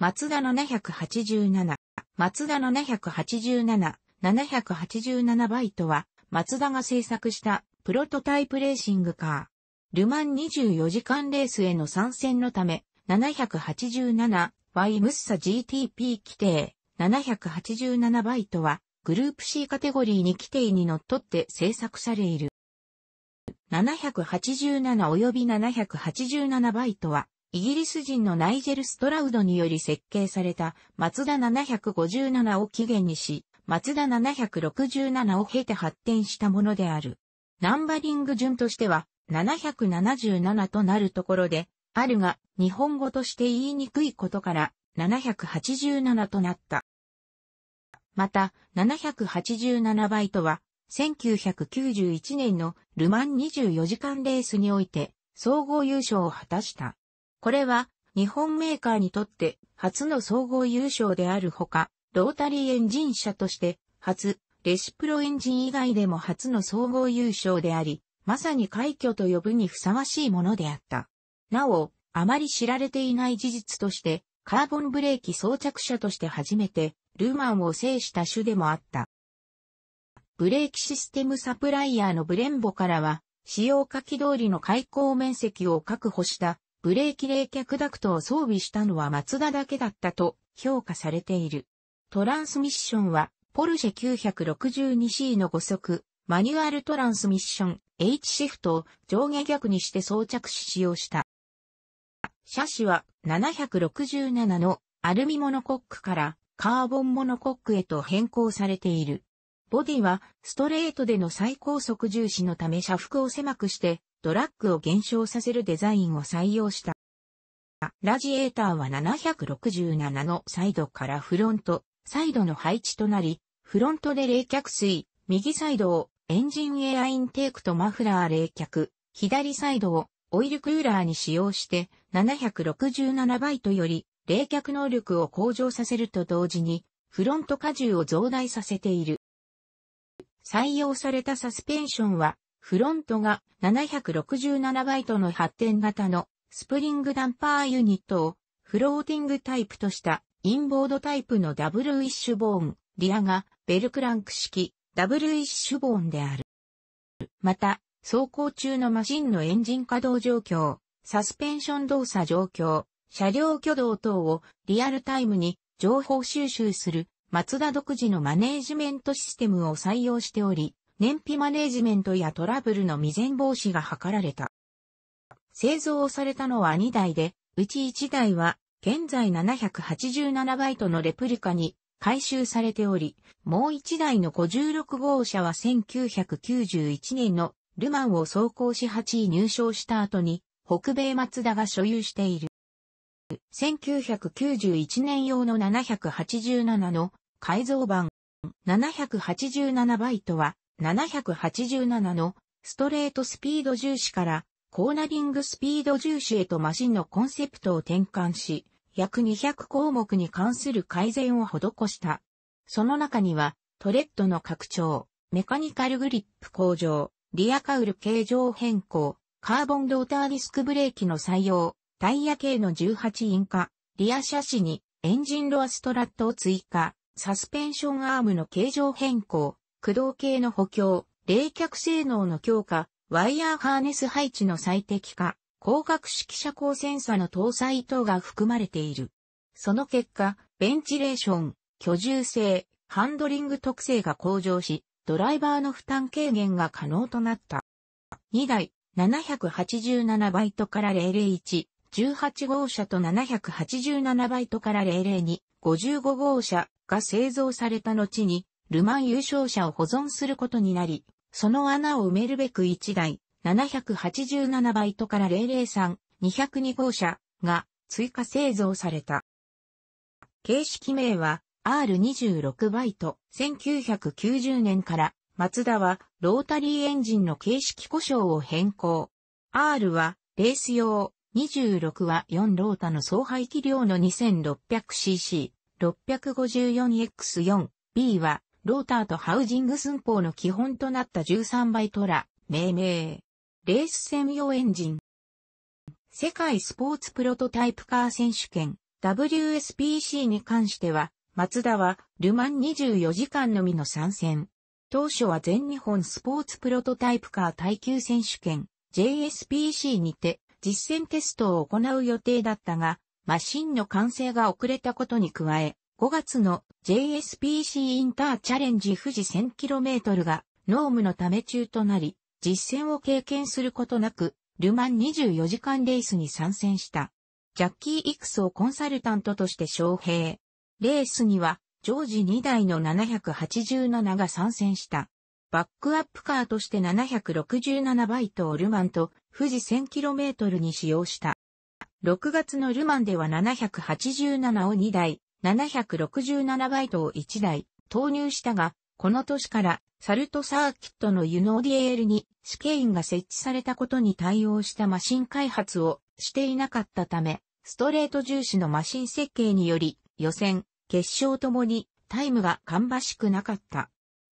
松田787、松田787、787バイトは、松田が制作したプロトタイプレーシングカー。ルマン24時間レースへの参戦のため、787 y ムッサ GTP 規定、787バイトは、グループ C カテゴリーに規定にのっとって制作されいる。787及び787バイトは、イギリス人のナイジェル・ストラウドにより設計されたマツダ757を起源にし、マツダ767を経て発展したものである。ナンバリング順としては777となるところで、あるが日本語として言いにくいことから787となった。また、787バイトは、1991年のルマン24時間レースにおいて、総合優勝を果たした。これは日本メーカーにとって初の総合優勝であるほか、ロータリーエンジン車として初、レシプロエンジン以外でも初の総合優勝であり、まさに快挙と呼ぶにふさわしいものであった。なお、あまり知られていない事実として、カーボンブレーキ装着車として初めて、ルーマンを制した種でもあった。ブレーキシステムサプライヤーのブレンボからは、使用書き通りの開口面積を確保したブレーキ冷却ダクトを装備したのはマツダだけだったと評価されている。トランスミッションは、ポルシェ 962C の5速、マニュアルトランスミッション H シフトを上下逆にして装着し使用した。車種は767のアルミモノコックからカーボンモノコックへと変更されている。ボディはストレートでの最高速重視のため車幅を狭くしてドラッグを減少させるデザインを採用した。ラジエーターは767のサイドからフロント、サイドの配置となり、フロントで冷却水、右サイドをエンジンエアインテークとマフラー冷却、左サイドをオイルクーラーに使用して767バイトより冷却能力を向上させると同時にフロント荷重を増大させている。採用されたサスペンションはフロントが767バイトの発展型のスプリングダンパーユニットをフローティングタイプとしたインボードタイプのダブルウィッシュボーン、リアがベルクランク式ダブルウィッシュボーンである。また、走行中のマシンのエンジン稼働状況、サスペンション動作状況、車両挙動等をリアルタイムに情報収集するマツダ独自のマネージメントシステムを採用しており、燃費マネージメントやトラブルの未然防止が図られた。製造されたのは2台で、うち1台は現在7 8 7トのレプリカに回収されており、もう1台の56号車は1991年のルマンを走行し8位入賞した後に北米マツダが所有している。1991年用の787の改造版787バイトは787のストレートスピード重視からコーナリングスピード重視へとマシンのコンセプトを転換し、約200項目に関する改善を施した。その中には、トレッドの拡張、メカニカルグリップ向上、リアカウル形状変更、カーボンローターディスクブレーキの採用、タイヤ系の18インカ、リア車種にエンジンロアストラットを追加、サスペンションアームの形状変更、駆動系の補強、冷却性能の強化、ワイヤーハーネス配置の最適化、光学式車高センサの搭載等が含まれている。その結果、ベンチレーション、居住性、ハンドリング特性が向上し、ドライバーの負担軽減が可能となった。2台、787バイトから001、18号車と787バイトから002、55号車が製造された後に、ルマン優勝者を保存することになり、その穴を埋めるべく1台、787バイトから003、202号車が追加製造された。形式名は R26 バイト。1990年からマツダはロータリーエンジンの形式故障を変更。R はレース用、26は4ロータの総排気量の 2600cc、654X4、B はローターとハウジング寸法の基本となった13倍トラ、命名。レース専用エンジン。世界スポーツプロトタイプカー選手権 WSPC に関しては、マツダはルマン24時間のみの参戦。当初は全日本スポーツプロトタイプカー耐久選手権 JSPC にて実践テストを行う予定だったが、マシンの完成が遅れたことに加え、5月の JSPC インターチャレンジ富士 1000km がノームのため中となり、実戦を経験することなく、ルマン24時間レースに参戦した。ジャッキー・イクスをコンサルタントとして招聘。レースには、常時2台の787が参戦した。バックアップカーとして767バイトをルマンと富士 1000km に使用した。6月のルマンでは787を2台、767バイトを1台投入したが、この年からサルトサーキットのユノーディエールに試験員が設置されたことに対応したマシン開発をしていなかったため、ストレート重視のマシン設計により予選、決勝ともにタイムが芳しくなかった。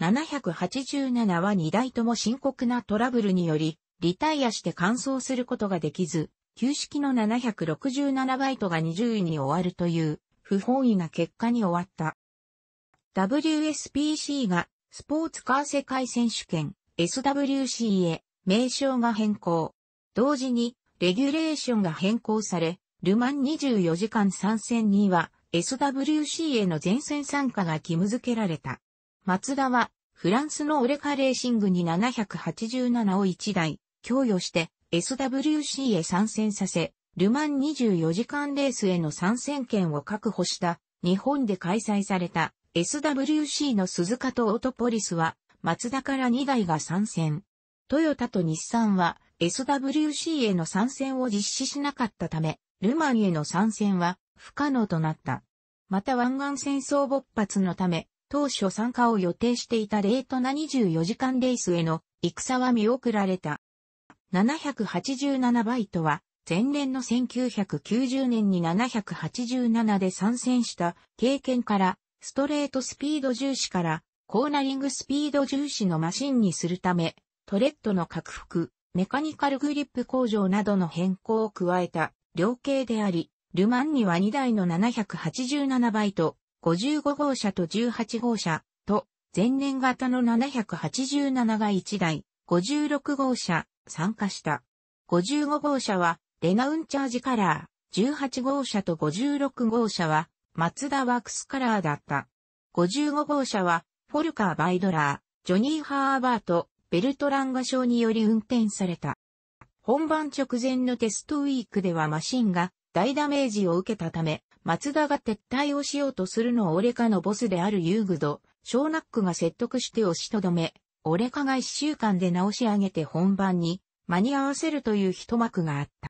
787は2台とも深刻なトラブルにより、リタイアして完走することができず、旧式の767バイトが20位に終わるという不本意な結果に終わった。WSPC がスポーツカー世界選手権 SWC へ名称が変更。同時にレギュレーションが変更され、ルマン24時間参戦には SWC への全線参加が義務付けられた。マツダはフランスのオレカレーシングに787を1台供与して SWC へ参戦させ、ルマン24時間レースへの参戦権を確保した日本で開催された SWC の鈴鹿とオートポリスはマツダから2台が参戦。トヨタと日産は SWC への参戦を実施しなかったため、ルマンへの参戦は不可能となった。また湾岸戦争勃発のため、当初参加を予定していたレートな24時間レースへの戦は見送られた。787バイトは前年の1990年に787で参戦した経験から、ストレートスピード重視からコーナリングスピード重視のマシンにするため、トレッドの拡幅、メカニカルグリップ工場などの変更を加えた量刑であり、ルマンには2台の787イト、55号車と18号車と前年型の787が1台、56号車参加した。55号車はレナウンチャージカラー、18号車と56号車は、マツダワークスカラーだった。55号車は、フォルカー・バイドラー、ジョニー・ハーバート、ベルトランガ賞により運転された。本番直前のテストウィークではマシンが大ダメージを受けたため、マツダが撤退をしようとするのをオレカのボスであるユーグド、ショーナックが説得して押しとどめ、オレカが1週間で直し上げて本番に間に合わせるという一幕があった。。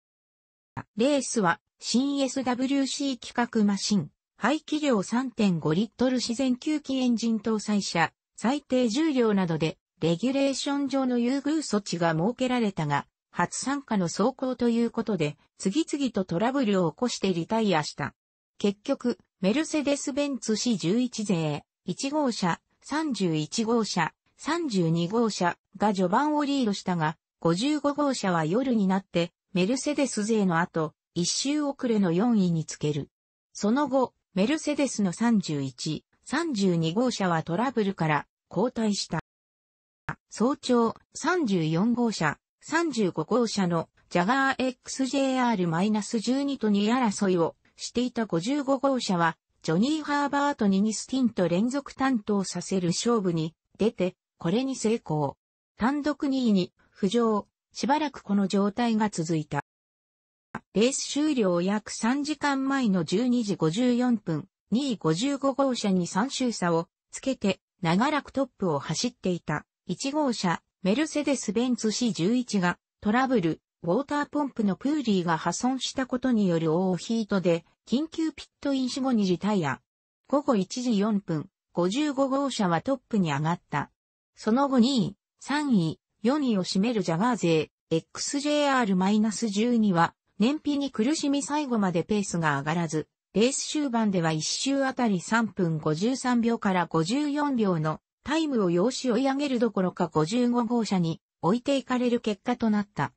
レースは新 s w c 規格マシン、排気量3.5リットル自然吸気エンジン搭載車、最低重量などで、レギュレーション上の優遇措置が設けられたが、初参加の走行ということで、次々とトラブルを起こしてリタイアした。結局、メルセデス・ベンツ C11 勢、1号車、31号車、32号車が序盤をリードしたが、55号車は夜になってメルセデス勢の後、一周遅れの4位につける。その後、メルセデスの31、32号車はトラブルから交代した。早朝、34号車、35号車のジャガー XJR-12 と2位争いをしていた55号車は、ジョニー・ハーバートにニスティンと連続担当させる勝負に出て、これに成功。単独2位に浮上、しばらくこの状態が続いた。レース終了約3時間前の12時54分、2位55号車に3周差をつけて、長らくトップを走っていた1号車、メルセデス・ベンツ C11 がトラブル、ウォーターポンプのプーリーが破損したことによるオーヒートで、緊急ピットイン死後にリタイヤ、午後1時4分、55号車はトップに上がった。その後2位、3位、4位を占めるジャガー勢 XJR-12 は燃費に苦しみ最後までペースが上がらず、レース終盤では1周あたり3分53秒から54秒のタイムを要し追い上げるどころか55号車に置いていかれる結果となった。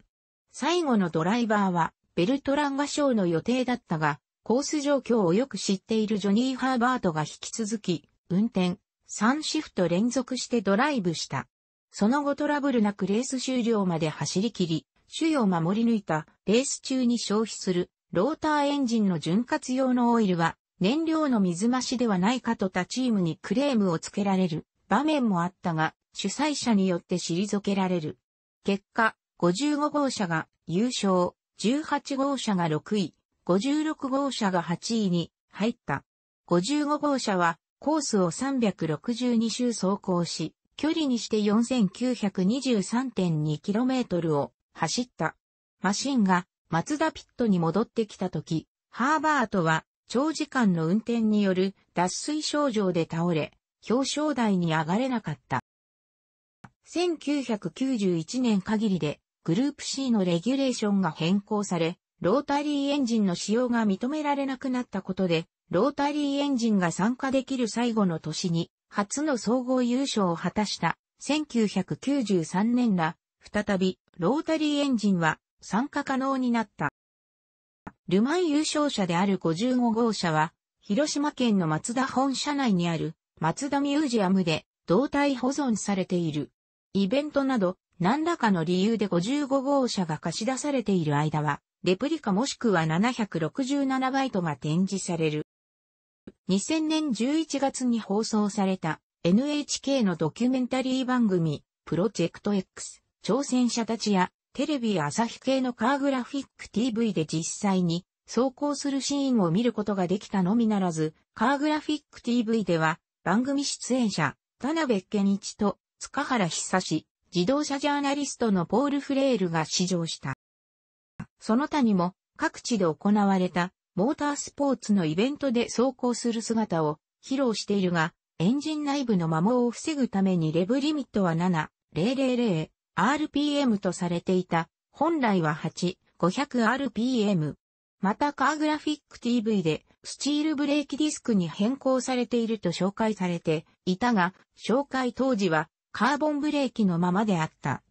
最後のドライバーはベルトランガ賞の予定だったが、コース状況をよく知っているジョニー・ハーバートが引き続き、運転、3シフト連続してドライブした。その後トラブルなくレース終了まで走り切り、主要守り抜いたレース中に消費するローターエンジンの潤滑用のオイルは燃料の水増しではないかと他チームにクレームをつけられる場面もあったが主催者によって退けられる。結果、55号車が優勝、18号車が6位、56号車が8位に入った。55号車はコースを362周走行し、距離にして 4923.2km を走った。マシンが松田ピットに戻ってきた時、ハーバートは長時間の運転による脱水症状で倒れ、表彰台に上がれなかった。1991年限りでグループ C のレギュレーションが変更され、ロータリーエンジンの使用が認められなくなったことで、ロータリーエンジンが参加できる最後の年に、初の総合優勝を果たした1993年ら、再び、ロータリーエンジンは参加可能になった。ルマン優勝者である55号車は、広島県の松田本社内にある松田ミュージアムで胴体保存されている。イベントなど何らかの理由で55号車が貸し出されている間は、レプリカもしくは767バイトが展示される。2000年11月に放送された NHK のドキュメンタリー番組プロジェクト X 挑戦者たちやテレビ朝日系のカーグラフィック TV で実際に走行するシーンを見ることができたのみならず、カーグラフィック TV では番組出演者田辺健一と塚原久志、自動車ジャーナリストのポール・フレールが試乗した。その他にも各地で行われたモータースポーツのイベントで走行する姿を披露しているが、エンジン内部の摩耗を防ぐためにレブリミットは7,000、RPM とされていた、本来は8、500RPM。またカーグラフィック TV でスチールブレーキディスクに変更されていると紹介されていたが、紹介当時はカーボンブレーキのままであった。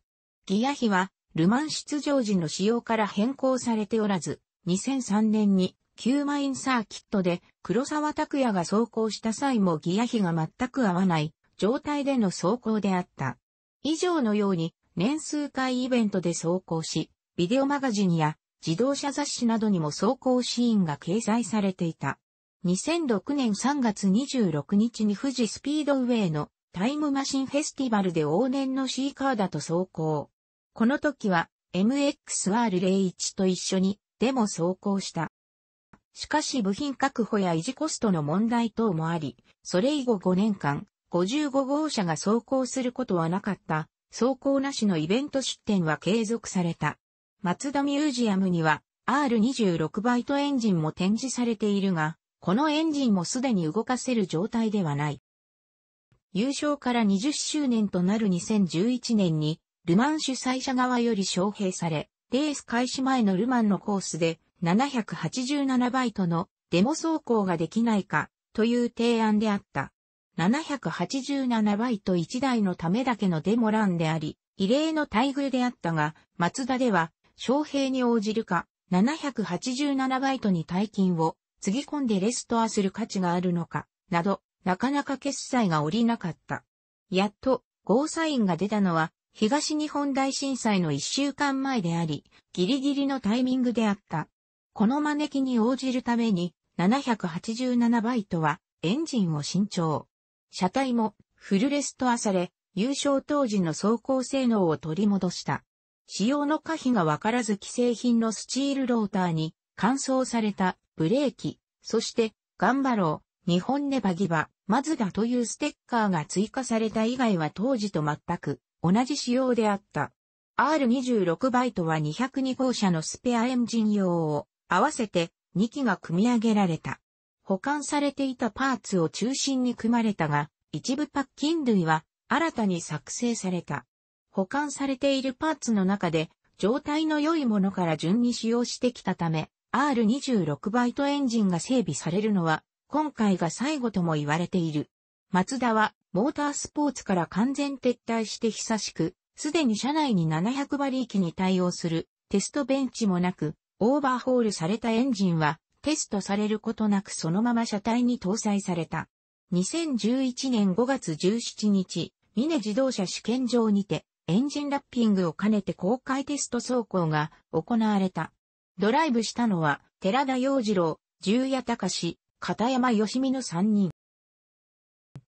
ギア比はルマン出場時の仕様から変更されておらず、2003年にーマインサーキットで黒沢拓也が走行した際もギア比が全く合わない状態での走行であった。以上のように年数回イベントで走行し、ビデオマガジンや自動車雑誌などにも走行シーンが掲載されていた。2006年3月26日に富士スピードウェイのタイムマシンフェスティバルで往年のシーカーだと走行。この時は MXR01 と一緒にでも走行した。しかし部品確保や維持コストの問題等もあり、それ以後5年間、55号車が走行することはなかった、走行なしのイベント出展は継続された。松ダミュージアムには R26 バイトエンジンも展示されているが、このエンジンもすでに動かせる状態ではない。優勝から20周年となる2011年に、ルマン主催者側より招聘され、レース開始前のルマンのコースで、787バイトのデモ走行ができないかという提案であった。787バイト1台のためだけのデモランであり、異例の待遇であったが、松田では、昌平に応じるか、787バイトに大金を、つぎ込んでレストアする価値があるのか、など、なかなか決済が下りなかった。やっと、ゴーサインが出たのは、東日本大震災の1週間前であり、ギリギリのタイミングであった。この招きに応じるために、787バイトはエンジンを新調。車体もフルレストアされ、優勝当時の走行性能を取り戻した。使用の可否がわからず既製品のスチールローターに乾燥されたブレーキ、そしてガンバロー、日本ネバギバ、マズダというステッカーが追加された以外は当時と全く同じ仕様であった。R26 バイトは202号車のスペアエンジン用を合わせて2機が組み上げられた。保管されていたパーツを中心に組まれたが、一部パッキン類は新たに作成された。保管されているパーツの中で、状態の良いものから順に使用してきたため、R26 バイトエンジンが整備されるのは、今回が最後とも言われている。マツダは、モータースポーツから完全撤退して久しく、すでに車内に700馬力に対応するテストベンチもなく、オーバーホールされたエンジンはテストされることなくそのまま車体に搭載された。2011年5月17日、ミネ自動車試験場にてエンジンラッピングを兼ねて公開テスト走行が行われた。ドライブしたのは寺田洋次郎、重谷隆、片山義美の3人。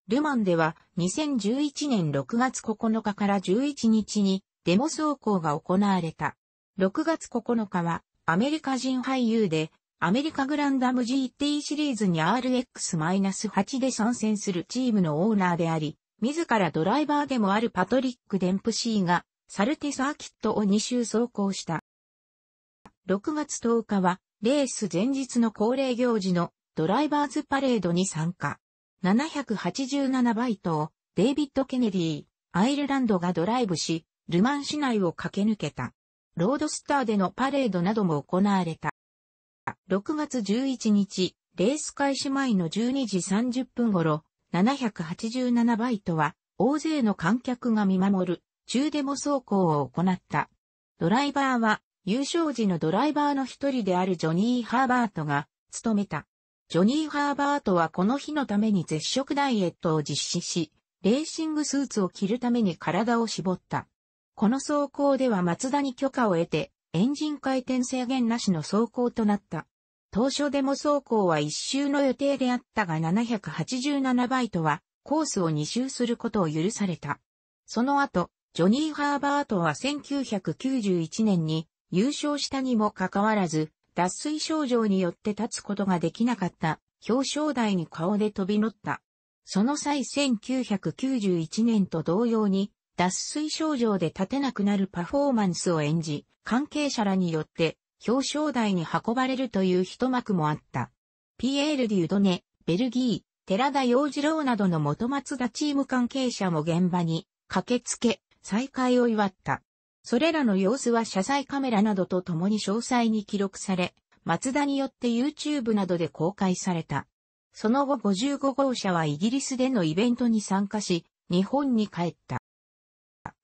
ルマンでは2011年6月9日から11日にデモ走行が行われた。6月9日はアメリカ人俳優で、アメリカグランダム GT シリーズに RX-8 で参戦するチームのオーナーであり、自らドライバーでもあるパトリック・デンプシーが、サルティサーキットを2周走行した。6月10日は、レース前日の恒例行事のドライバーズパレードに参加。787バイトをデイビッド・ケネディ、アイルランドがドライブし、ルマン市内を駆け抜けた。ロードスターでのパレードなども行われた。6月11日、レース開始前の12時30分頃、787バイトは、大勢の観客が見守る、中デモ走行を行った。ドライバーは、優勝時のドライバーの一人であるジョニー・ハーバートが、務めた。ジョニー・ハーバートはこの日のために絶食ダイエットを実施し、レーシングスーツを着るために体を絞った。この走行では松田に許可を得て、エンジン回転制限なしの走行となった。当初デモ走行は1周の予定であったが787バイトはコースを2周することを許された。その後、ジョニー・ハーバートは1991年に優勝したにもかかわらず、脱水症状によって立つことができなかった表彰台に顔で飛び乗った。その際1991年と同様に脱水症状で立てなくなるパフォーマンスを演じ、関係者らによって表彰台に運ばれるという一幕もあった。ピエール・デュードネ、ベルギー、寺田洋次郎などの元松田チーム関係者も現場に駆けつけ、再会を祝った。それらの様子は車載カメラなどと共に詳細に記録され、松田によって YouTube などで公開された。その後55号車はイギリスでのイベントに参加し、日本に帰った。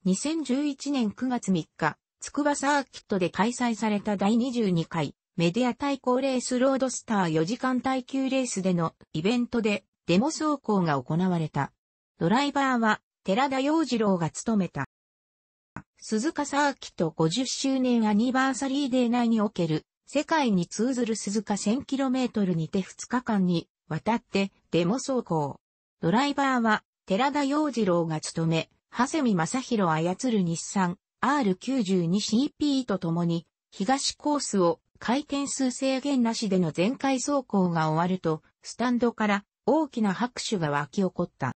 2011年9月3日、つくばサーキットで開催された第22回メディア対抗レースロードスター4時間耐久レースでのイベントでデモ走行が行われた。ドライバーは寺田洋次郎が務めた。鈴鹿サーキット50周年アニバーサリーデー内における世界に通ずる鈴鹿 1000km にて2日間にわたってデモ走行。ドライバーは寺田洋次郎が務め、長谷見正宏操る日産 R92CP と共に、東コースを回転数制限なしでの全開走行が終わると、スタンドから大きな拍手が沸き起こった。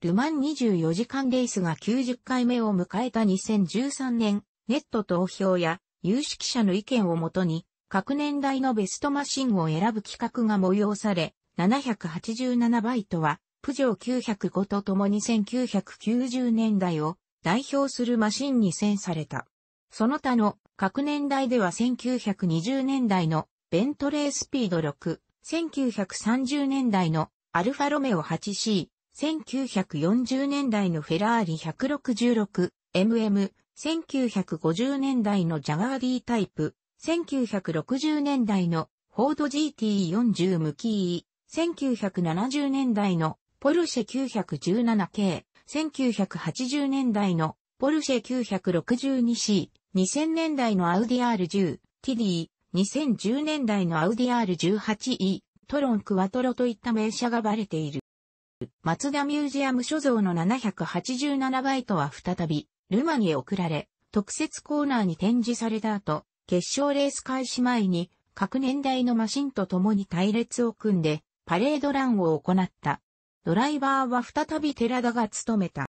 ルマン24時間レースが90回目を迎えた2013年、ネット投票や有識者の意見をもとに、各年代のベストマシンを選ぶ企画が催され、787バイトはプジョー905と共に1990年代を代表するマシンに選された。その他の各年代では1920年代のベントレースピード6、1930年代のアルファロメオ 8C、1940年代のフェラーリ 166MM、1950年代のジャガーィータイプ、1960年代のフォード GT40 ムキー、1970年代のポルシェ 917K、1980年代のポルシェ 962C、2000年代のアウディ R10、TD、2010年代のアウディ R18E、トロンクワトロといった名車がバレている。マツダミュージアム所蔵の787バイトは再び、ルマに送られ、特設コーナーに展示された後、決勝レース開始前に、各年代のマシンと共に隊列を組んで、パレードランを行った。ドライバーは再び寺田が務めた。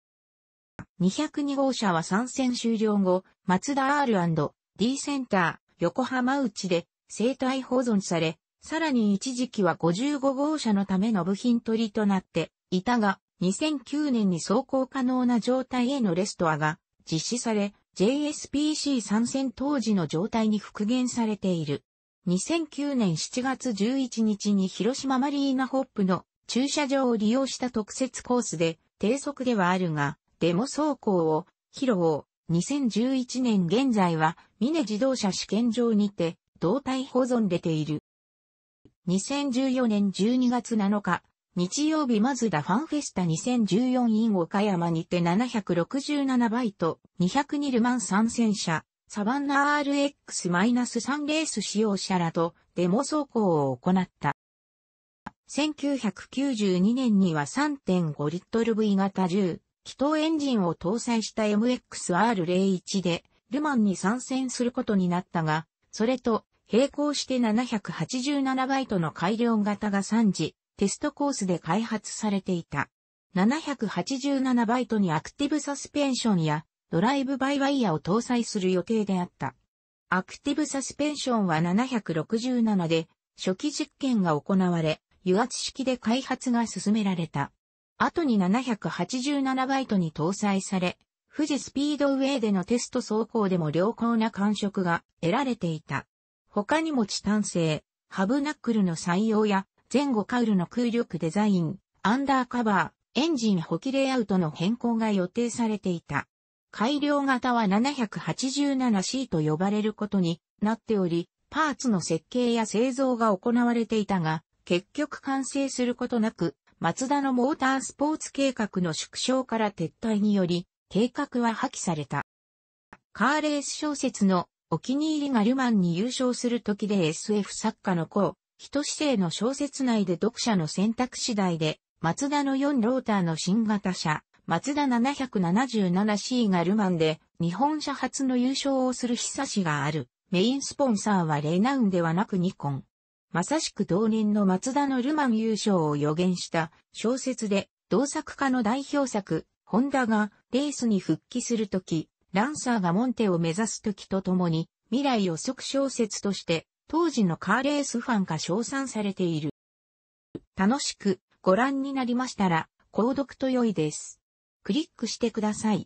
202号車は参戦終了後、マツダ R&D センター、横浜内で生体保存され、さらに一時期は55号車のための部品取りとなっていたが、2009年に走行可能な状態へのレストアが実施され、JSPC 参戦当時の状態に復元されている。2009年7月11日に広島マリーナホップの駐車場を利用した特設コースで、低速ではあるが、デモ走行を、披露、2011年現在は、峰自動車試験場にて、胴体保存出ている。2014年12月7日、日曜日マズダファンフェスタ 2014in 岡山にて767バイト、202ルマン3000車、サバンナ RX-3 レース使用車らとデモ走行を行った。1992年には3.5リットル V 型10、気筒エンジンを搭載した MXR01 で、ルマンに参戦することになったが、それと並行して787バイトの改良型が3次、テストコースで開発されていた。787バイトにアクティブサスペンションやドライブバイワイヤを搭載する予定であった。アクティブサスペンションは767で初期実験が行われ、油圧式で開発が進められた。後に7 8 7バイトに搭載され、富士スピードウェイでのテスト走行でも良好な感触が得られていた。他にもチタン製、ハブナックルの採用や前後カウルの空力デザイン、アンダーカバー、エンジン補機レイアウトの変更が予定されていた。改良型は 787C と呼ばれることになっており、パーツの設計や製造が行われていたが、結局完成することなく、松田のモータースポーツ計画の縮小から撤退により、計画は破棄された。カーレース小説のお気に入りがルマンに優勝する時で SF 作家の子、人指定の小説内で読者の選択次第で、松田の4ローターの新型車、松田 777C がルマンで、日本車初の優勝をする久しがある。メインスポンサーはレナウンではなくニコン。まさしく同年の松田のルマン優勝を予言した小説で、同作家の代表作、ホンダがレースに復帰するとき、ランサーがモンテを目指すときとともに、未来予測小説として、当時のカーレースファンが称賛されている。楽しくご覧になりましたら、購読と良いです。クリックしてください。